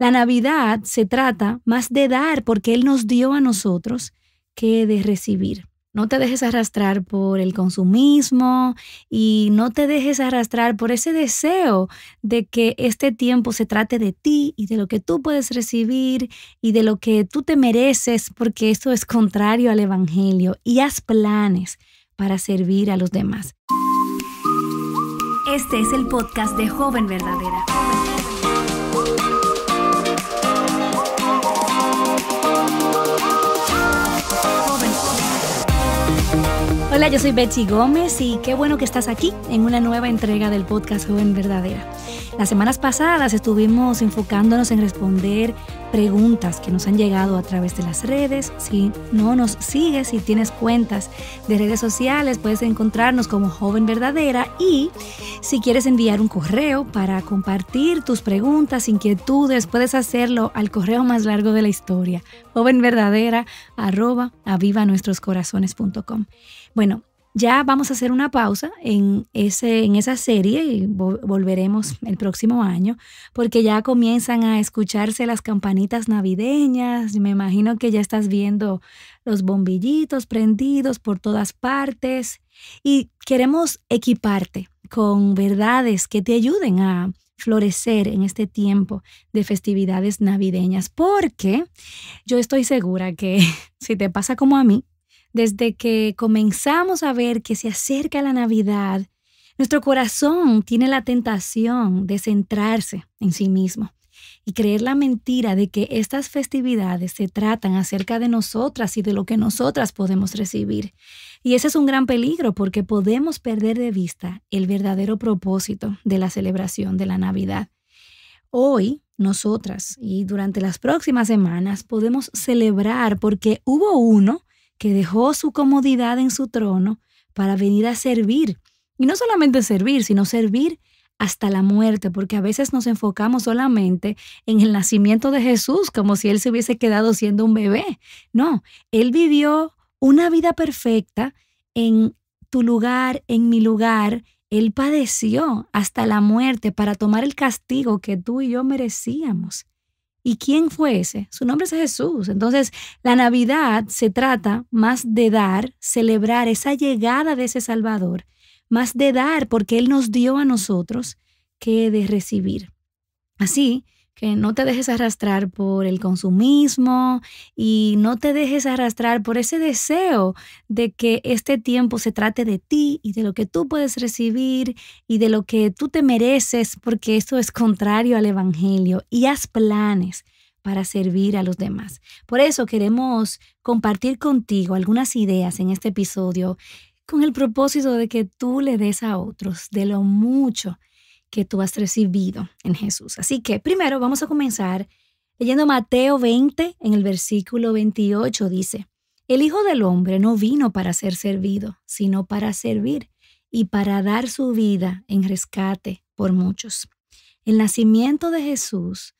La Navidad se trata más de dar porque Él nos dio a nosotros que de recibir. No te dejes arrastrar por el consumismo y no te dejes arrastrar por ese deseo de que este tiempo se trate de ti y de lo que tú puedes recibir y de lo que tú te mereces, porque esto es contrario al Evangelio. Y haz planes para servir a los demás. Este es el podcast de Joven Verdadera. Hola, yo soy Betsy Gómez y qué bueno que estás aquí en una nueva entrega del podcast Joven Verdadera. Las semanas pasadas estuvimos enfocándonos en responder preguntas que nos han llegado a través de las redes. Si no nos sigues, si tienes cuentas de redes sociales, puedes encontrarnos como Joven Verdadera y si quieres enviar un correo para compartir tus preguntas, inquietudes, puedes hacerlo al correo más largo de la historia, jovenverdadera arroba Bueno, ya vamos a hacer una pausa en, ese, en esa serie y volveremos el próximo año, porque ya comienzan a escucharse las campanitas navideñas. Me imagino que ya estás viendo los bombillitos prendidos por todas partes y queremos equiparte con verdades que te ayuden a florecer en este tiempo de festividades navideñas, porque yo estoy segura que si te pasa como a mí, desde que comenzamos a ver que se acerca la Navidad, nuestro corazón tiene la tentación de centrarse en sí mismo y creer la mentira de que estas festividades se tratan acerca de nosotras y de lo que nosotras podemos recibir. Y ese es un gran peligro porque podemos perder de vista el verdadero propósito de la celebración de la Navidad. Hoy, nosotras y durante las próximas semanas podemos celebrar porque hubo uno que dejó su comodidad en su trono para venir a servir. Y no solamente servir, sino servir hasta la muerte, porque a veces nos enfocamos solamente en el nacimiento de Jesús, como si Él se hubiese quedado siendo un bebé. No, Él vivió una vida perfecta en tu lugar, en mi lugar. Él padeció hasta la muerte para tomar el castigo que tú y yo merecíamos. ¿Y quién fue ese? Su nombre es Jesús. Entonces, la Navidad se trata más de dar, celebrar esa llegada de ese Salvador, más de dar porque Él nos dio a nosotros que de recibir. Así que no te dejes arrastrar por el consumismo y no te dejes arrastrar por ese deseo de que este tiempo se trate de ti y de lo que tú puedes recibir y de lo que tú te mereces, porque esto es contrario al Evangelio. Y haz planes para servir a los demás. Por eso queremos compartir contigo algunas ideas en este episodio con el propósito de que tú le des a otros de lo mucho que tú has recibido en Jesús. Así que primero vamos a comenzar leyendo Mateo 20 en el versículo 28 dice, el Hijo del Hombre no vino para ser servido, sino para servir y para dar su vida en rescate por muchos. El nacimiento de Jesús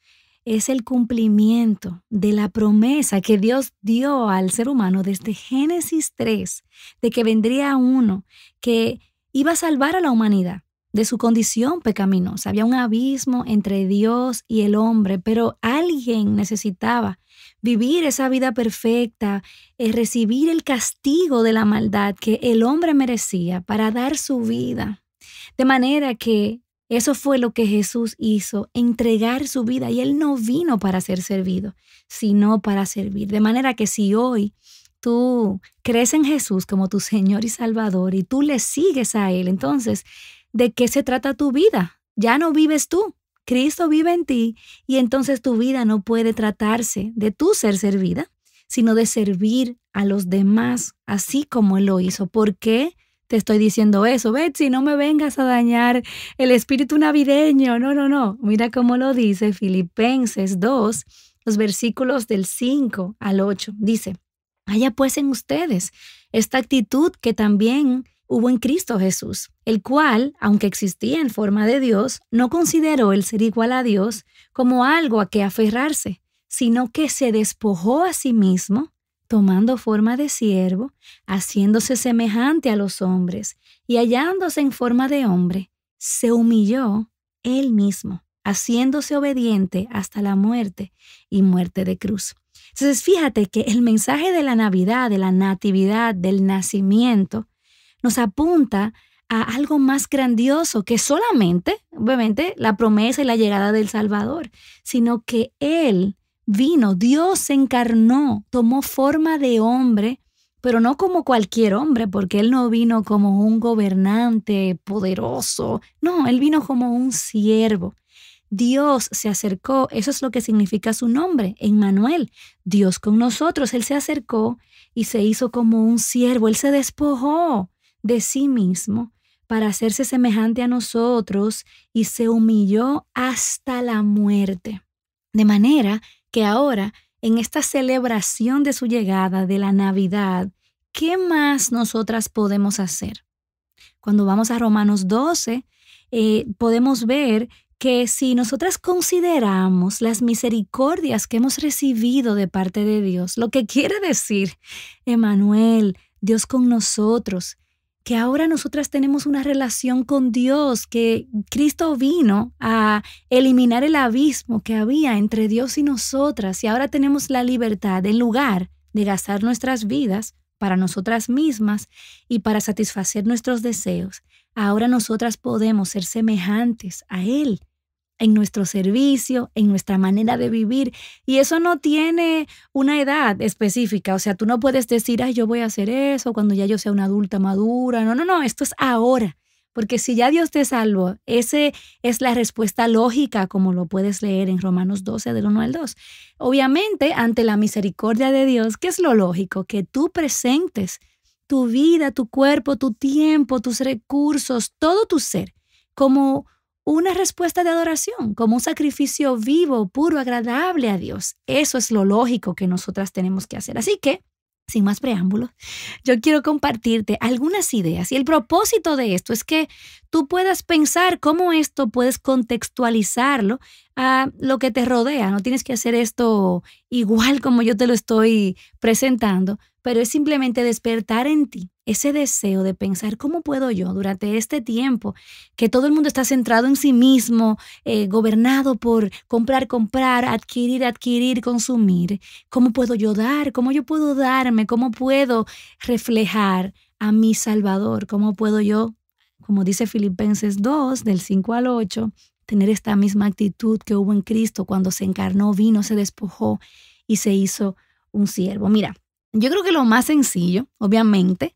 es el cumplimiento de la promesa que Dios dio al ser humano desde Génesis 3, de que vendría uno que iba a salvar a la humanidad de su condición pecaminosa. Había un abismo entre Dios y el hombre, pero alguien necesitaba vivir esa vida perfecta, eh, recibir el castigo de la maldad que el hombre merecía para dar su vida. De manera que eso fue lo que Jesús hizo, entregar su vida. Y Él no vino para ser servido, sino para servir. De manera que si hoy tú crees en Jesús como tu Señor y Salvador y tú le sigues a Él, entonces de qué se trata tu vida. Ya no vives tú, Cristo vive en ti y entonces tu vida no puede tratarse de tú ser servida, sino de servir a los demás así como Él lo hizo. ¿Por qué? Te estoy diciendo eso, Betsy, no me vengas a dañar el espíritu navideño. No, no, no. Mira cómo lo dice Filipenses 2, los versículos del 5 al 8. Dice, haya pues en ustedes esta actitud que también hubo en Cristo Jesús, el cual, aunque existía en forma de Dios, no consideró el ser igual a Dios como algo a que aferrarse, sino que se despojó a sí mismo, tomando forma de siervo, haciéndose semejante a los hombres, y hallándose en forma de hombre, se humilló él mismo, haciéndose obediente hasta la muerte y muerte de cruz. Entonces fíjate que el mensaje de la Navidad, de la Natividad, del nacimiento, nos apunta a algo más grandioso que solamente, obviamente, la promesa y la llegada del Salvador, sino que Él vino, Dios se encarnó, tomó forma de hombre, pero no como cualquier hombre, porque Él no vino como un gobernante poderoso, no, Él vino como un siervo. Dios se acercó, eso es lo que significa su nombre, en Manuel. Dios con nosotros, Él se acercó y se hizo como un siervo, Él se despojó, de sí mismo para hacerse semejante a nosotros y se humilló hasta la muerte. De manera que ahora, en esta celebración de su llegada de la Navidad, ¿qué más nosotras podemos hacer? Cuando vamos a Romanos 12, eh, podemos ver que si nosotras consideramos las misericordias que hemos recibido de parte de Dios, lo que quiere decir, Emanuel, Dios con nosotros, que ahora nosotras tenemos una relación con Dios, que Cristo vino a eliminar el abismo que había entre Dios y nosotras y ahora tenemos la libertad en lugar de gastar nuestras vidas para nosotras mismas y para satisfacer nuestros deseos. Ahora nosotras podemos ser semejantes a Él en nuestro servicio, en nuestra manera de vivir. Y eso no tiene una edad específica. O sea, tú no puedes decir, ay, yo voy a hacer eso cuando ya yo sea una adulta madura. No, no, no, esto es ahora. Porque si ya Dios te salvó, esa es la respuesta lógica, como lo puedes leer en Romanos 12, del 1 al 2. Obviamente, ante la misericordia de Dios, ¿qué es lo lógico? Que tú presentes tu vida, tu cuerpo, tu tiempo, tus recursos, todo tu ser, como una respuesta de adoración, como un sacrificio vivo, puro, agradable a Dios. Eso es lo lógico que nosotras tenemos que hacer. Así que, sin más preámbulos, yo quiero compartirte algunas ideas y el propósito de esto es que tú puedas pensar cómo esto puedes contextualizarlo a lo que te rodea. No tienes que hacer esto igual como yo te lo estoy presentando, pero es simplemente despertar en ti ese deseo de pensar cómo puedo yo durante este tiempo que todo el mundo está centrado en sí mismo, eh, gobernado por comprar, comprar, adquirir, adquirir, consumir, cómo puedo yo dar, cómo yo puedo darme, cómo puedo reflejar a mi Salvador, cómo puedo yo, como dice Filipenses 2, del 5 al 8, tener esta misma actitud que hubo en Cristo cuando se encarnó, vino, se despojó y se hizo un siervo. Mira, yo creo que lo más sencillo, obviamente,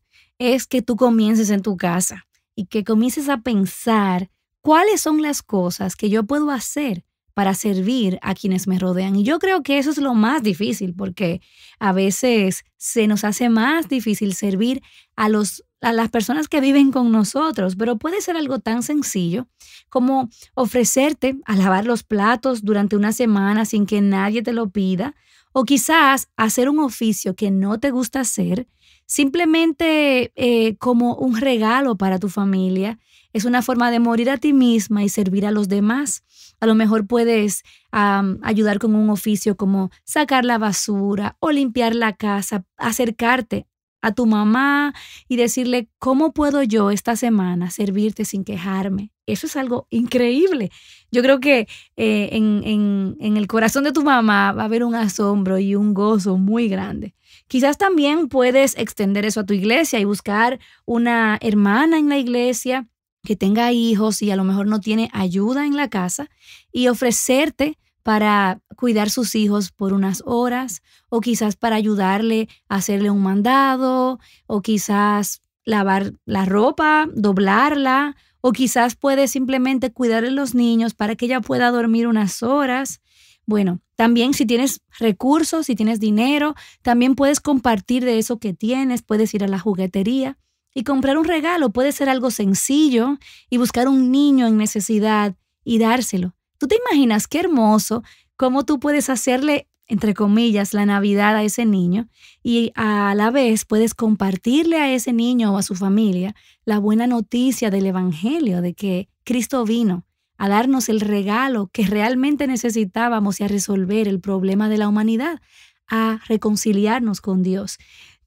es que tú comiences en tu casa y que comiences a pensar cuáles son las cosas que yo puedo hacer para servir a quienes me rodean. Y yo creo que eso es lo más difícil, porque a veces se nos hace más difícil servir a, los, a las personas que viven con nosotros, pero puede ser algo tan sencillo como ofrecerte a lavar los platos durante una semana sin que nadie te lo pida, o quizás hacer un oficio que no te gusta hacer, simplemente eh, como un regalo para tu familia. Es una forma de morir a ti misma y servir a los demás. A lo mejor puedes ayudar con un oficio como sacar la basura o limpiar la casa, acercarte a tu mamá y decirle, ¿cómo puedo yo esta semana servirte sin quejarme? Eso es algo increíble. Yo creo que eh, en el corazón de tu mamá va a haber un asombro y un gozo muy grande. Quizás también puedes extender eso a tu iglesia y buscar una hermana en la iglesia que tenga hijos y a lo mejor no tiene ayuda en la casa y ofrecerte para cuidar sus hijos por unas horas o quizás para ayudarle a hacerle un mandado o quizás lavar la ropa, doblarla o quizás puedes simplemente cuidar a los niños para que ella pueda dormir unas horas. Bueno, también si tienes recursos, si tienes dinero, también puedes compartir de eso que tienes, puedes ir a la juguetería y comprar un regalo, puede ser algo sencillo y buscar un niño en necesidad y dárselo. ¿Tú te imaginas qué hermoso cómo tú puedes hacerle, entre comillas, la Navidad a ese niño y a la vez puedes compartirle a ese niño o a su familia la buena noticia del Evangelio de que Cristo vino a darnos el regalo que realmente necesitábamos y a resolver el problema de la humanidad, a reconciliarnos con Dios.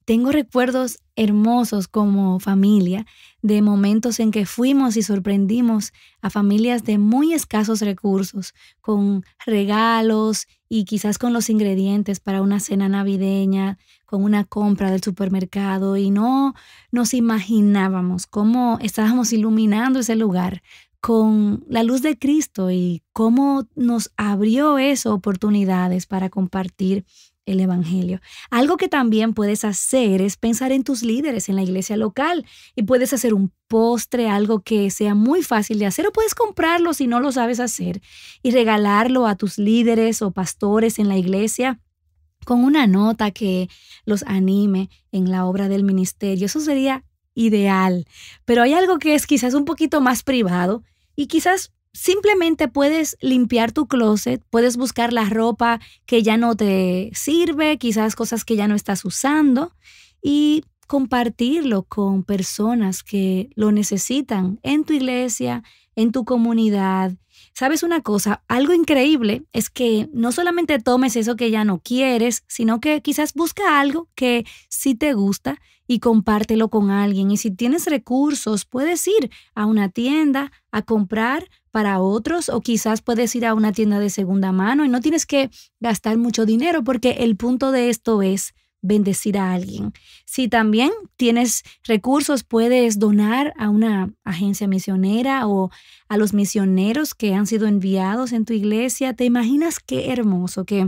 Tengo recuerdos hermosos como familia de momentos en que fuimos y sorprendimos a familias de muy escasos recursos, con regalos y quizás con los ingredientes para una cena navideña, con una compra del supermercado y no nos imaginábamos cómo estábamos iluminando ese lugar con la luz de Cristo y cómo nos abrió eso oportunidades para compartir el Evangelio. Algo que también puedes hacer es pensar en tus líderes en la iglesia local y puedes hacer un postre, algo que sea muy fácil de hacer o puedes comprarlo si no lo sabes hacer y regalarlo a tus líderes o pastores en la iglesia con una nota que los anime en la obra del ministerio. Eso sería ideal, pero hay algo que es quizás un poquito más privado y quizás simplemente puedes limpiar tu closet, puedes buscar la ropa que ya no te sirve, quizás cosas que ya no estás usando y compartirlo con personas que lo necesitan en tu iglesia, en tu comunidad, ¿Sabes una cosa? Algo increíble es que no solamente tomes eso que ya no quieres, sino que quizás busca algo que sí te gusta y compártelo con alguien. Y si tienes recursos, puedes ir a una tienda a comprar para otros o quizás puedes ir a una tienda de segunda mano y no tienes que gastar mucho dinero porque el punto de esto es bendecir a alguien. Si también tienes recursos, puedes donar a una agencia misionera o a los misioneros que han sido enviados en tu iglesia. ¿Te imaginas qué hermoso que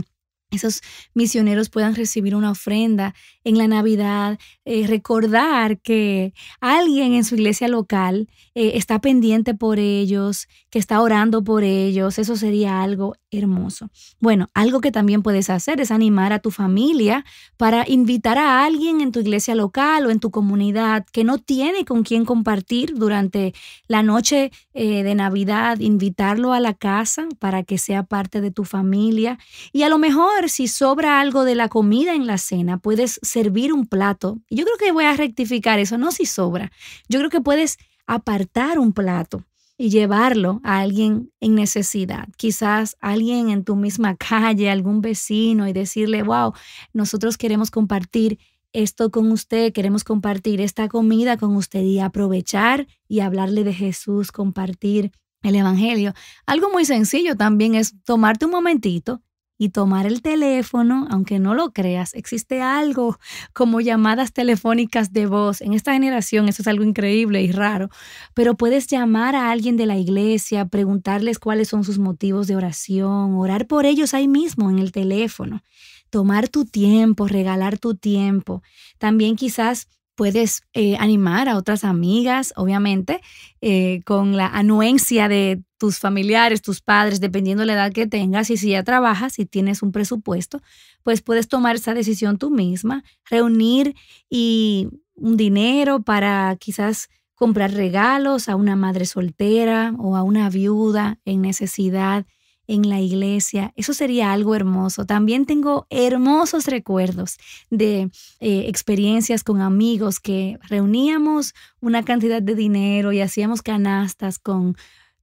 esos misioneros puedan recibir una ofrenda en la Navidad, eh, recordar que alguien en su iglesia local eh, está pendiente por ellos, que está orando por ellos, eso sería algo hermoso. Bueno, algo que también puedes hacer es animar a tu familia para invitar a alguien en tu iglesia local o en tu comunidad que no tiene con quién compartir durante la noche eh, de Navidad, invitarlo a la casa para que sea parte de tu familia y a lo mejor si sobra algo de la comida en la cena. Puedes servir un plato. Yo creo que voy a rectificar eso, no si sobra. Yo creo que puedes apartar un plato y llevarlo a alguien en necesidad. Quizás alguien en tu misma calle, algún vecino y decirle, wow, nosotros queremos compartir esto con usted, queremos compartir esta comida con usted y aprovechar y hablarle de Jesús, compartir el Evangelio. Algo muy sencillo también es tomarte un momentito y tomar el teléfono, aunque no lo creas, existe algo como llamadas telefónicas de voz. En esta generación eso es algo increíble y raro, pero puedes llamar a alguien de la iglesia, preguntarles cuáles son sus motivos de oración, orar por ellos ahí mismo en el teléfono, tomar tu tiempo, regalar tu tiempo. También quizás puedes eh, animar a otras amigas, obviamente, eh, con la anuencia de tus familiares, tus padres, dependiendo de la edad que tengas, y si ya trabajas, y tienes un presupuesto, pues puedes tomar esa decisión tú misma, reunir y un dinero para quizás comprar regalos a una madre soltera o a una viuda en necesidad en la iglesia. Eso sería algo hermoso. También tengo hermosos recuerdos de eh, experiencias con amigos que reuníamos una cantidad de dinero y hacíamos canastas con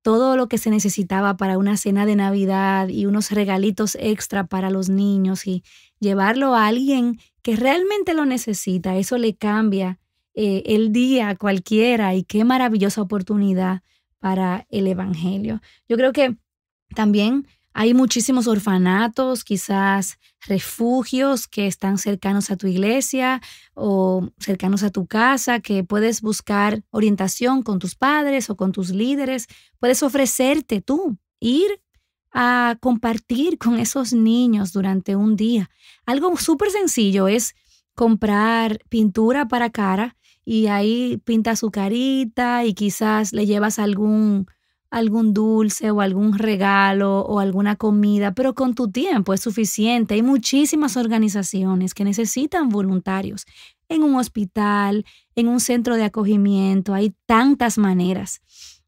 todo lo que se necesitaba para una cena de Navidad y unos regalitos extra para los niños y llevarlo a alguien que realmente lo necesita. Eso le cambia eh, el día a cualquiera y qué maravillosa oportunidad para el Evangelio. Yo creo que también hay muchísimos orfanatos, quizás refugios que están cercanos a tu iglesia o cercanos a tu casa, que puedes buscar orientación con tus padres o con tus líderes. Puedes ofrecerte tú, ir a compartir con esos niños durante un día. Algo súper sencillo es comprar pintura para cara y ahí pinta su carita y quizás le llevas algún algún dulce o algún regalo o alguna comida, pero con tu tiempo es suficiente. Hay muchísimas organizaciones que necesitan voluntarios en un hospital, en un centro de acogimiento, hay tantas maneras.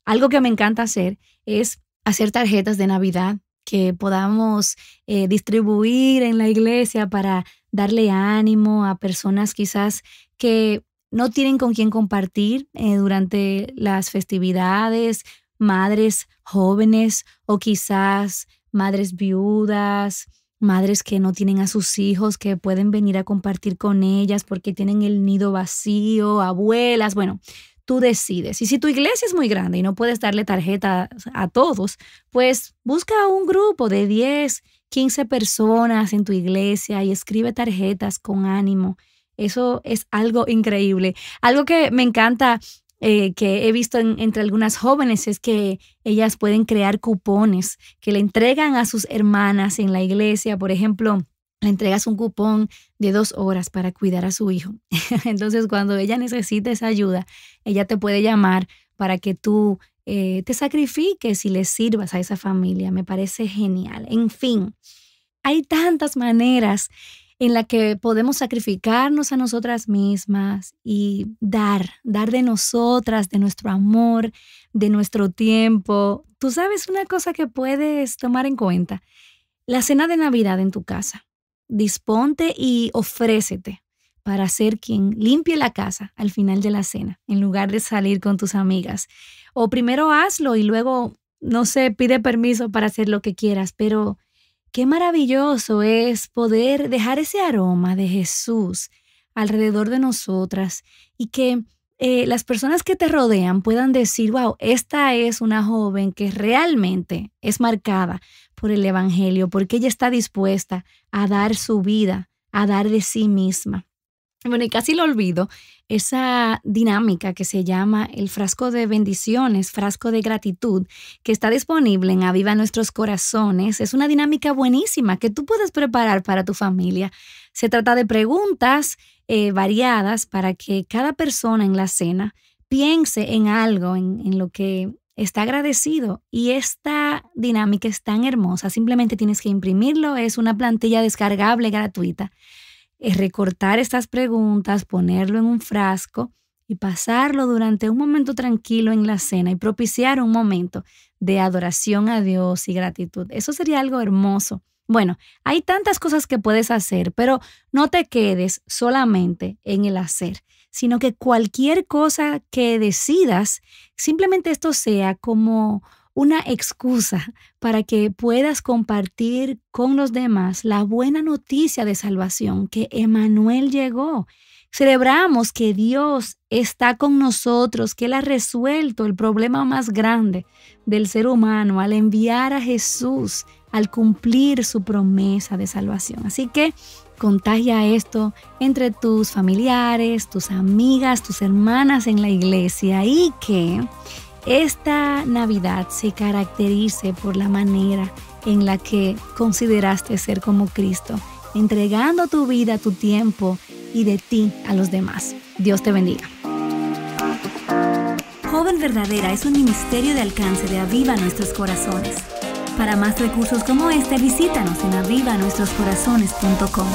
Algo que me encanta hacer es hacer tarjetas de Navidad que podamos eh, distribuir en la iglesia para darle ánimo a personas quizás que no tienen con quién compartir eh, durante las festividades madres jóvenes o quizás madres viudas, madres que no tienen a sus hijos, que pueden venir a compartir con ellas porque tienen el nido vacío, abuelas, bueno, tú decides. Y si tu iglesia es muy grande y no puedes darle tarjeta a todos, pues busca un grupo de 10, 15 personas en tu iglesia y escribe tarjetas con ánimo. Eso es algo increíble. Algo que me encanta eh, que he visto entre algunas jóvenes es que ellas pueden crear cupones que le entregan a sus hermanas en la iglesia, por ejemplo. Le entregas un cupón de dos horas para cuidar a su hijo. Entonces, cuando ella necesita esa ayuda, ella te puede llamar para que tú eh, te sacrifiques y le sirvas a esa familia. Me parece genial. En fin, hay tantas maneras en la que podemos sacrificarnos a nosotras mismas y dar, dar de nosotras, de nuestro amor, de nuestro tiempo. Tú sabes una cosa que puedes tomar en cuenta, la cena de Navidad en tu casa. Disponte y ofrécete para ser quien limpie la casa al final de la cena, en lugar de salir con tus amigas. O primero hazlo y luego, no sé, pide permiso para hacer lo que quieras, pero Qué maravilloso es poder dejar ese aroma de Jesús alrededor de nosotras y que eh, las personas que te rodean puedan decir, wow, esta es una joven que realmente es marcada por el Evangelio, porque ella está dispuesta a dar su vida, a dar de sí misma. Bueno, y casi lo olvido, esa dinámica que se llama el frasco de bendiciones, frasco de gratitud, que está disponible en Aviva Nuestros Corazones. Es una dinámica buenísima que tú puedes preparar para tu familia. Se trata de preguntas eh, variadas para que cada persona en la cena piense en algo, en lo que está agradecido y esta dinámica es tan hermosa. Simplemente tienes que imprimirlo, es una plantilla descargable gratuita es recortar estas preguntas, ponerlo en un frasco y pasarlo durante un momento tranquilo en la cena y propiciar un momento de adoración a Dios y gratitud. Eso sería algo hermoso. Bueno, hay tantas cosas que puedes hacer, pero no te quedes solamente en el hacer, sino que cualquier cosa que decidas, simplemente esto sea como una excusa para que puedas compartir con los demás la buena noticia de salvación, que Emanuel llegó. Celebramos que Dios está con nosotros, que Él ha resuelto el problema más grande del ser humano al enviar a Jesús, al cumplir su promesa de salvación. Así que contagia esto entre tus familiares, tus amigas, tus hermanas en la iglesia y que esta Navidad se caracterice por la manera en la que consideraste ser como Cristo, entregando tu vida, tu tiempo y de ti a los demás. Dios te bendiga. Joven Verdadera es un ministerio de alcance de Aviva Nuestros Corazones. Para más recursos como este, visítanos en avivanuestroscorazones.com.